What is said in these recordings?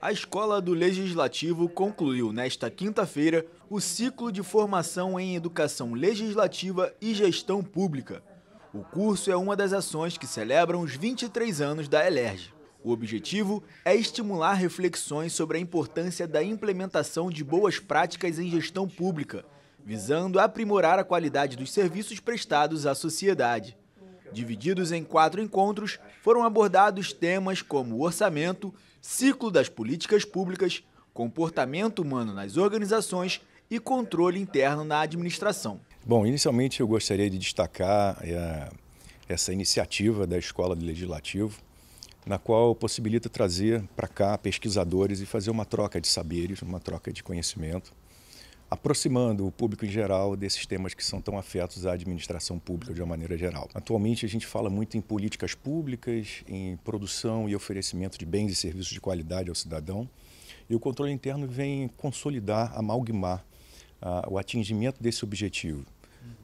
A Escola do Legislativo concluiu nesta quinta-feira o ciclo de formação em Educação Legislativa e Gestão Pública. O curso é uma das ações que celebram os 23 anos da ELERJ. O objetivo é estimular reflexões sobre a importância da implementação de boas práticas em gestão pública, visando aprimorar a qualidade dos serviços prestados à sociedade. Divididos em quatro encontros, foram abordados temas como orçamento, ciclo das políticas públicas, comportamento humano nas organizações e controle interno na administração. Bom, inicialmente eu gostaria de destacar é, essa iniciativa da Escola de Legislativo, na qual possibilita trazer para cá pesquisadores e fazer uma troca de saberes, uma troca de conhecimento aproximando o público em geral desses temas que são tão afetos à administração pública de uma maneira geral. Atualmente a gente fala muito em políticas públicas, em produção e oferecimento de bens e serviços de qualidade ao cidadão, e o controle interno vem consolidar, amalgamar uh, o atingimento desse objetivo.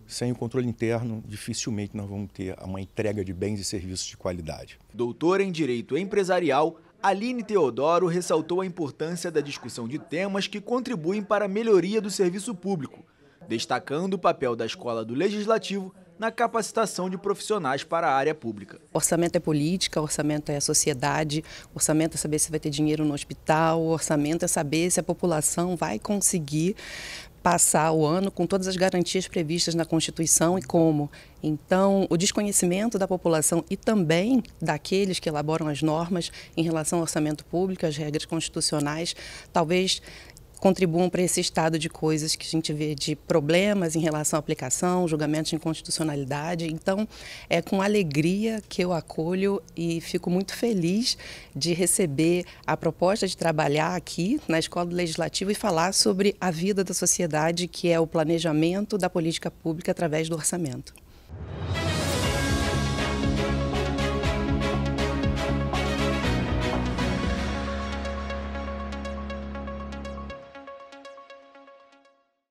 Sem o controle interno, dificilmente nós vamos ter uma entrega de bens e serviços de qualidade. Doutor em Direito Empresarial, Aline Teodoro ressaltou a importância da discussão de temas que contribuem para a melhoria do serviço público, destacando o papel da escola do legislativo na capacitação de profissionais para a área pública. Orçamento é política, orçamento é a sociedade, orçamento é saber se vai ter dinheiro no hospital, orçamento é saber se a população vai conseguir passar o ano com todas as garantias previstas na Constituição e como. Então, o desconhecimento da população e também daqueles que elaboram as normas em relação ao orçamento público, as regras constitucionais, talvez contribuam para esse estado de coisas que a gente vê de problemas em relação à aplicação, julgamentos de inconstitucionalidade. Então, é com alegria que eu acolho e fico muito feliz de receber a proposta de trabalhar aqui na Escola do Legislativo e falar sobre a vida da sociedade, que é o planejamento da política pública através do orçamento.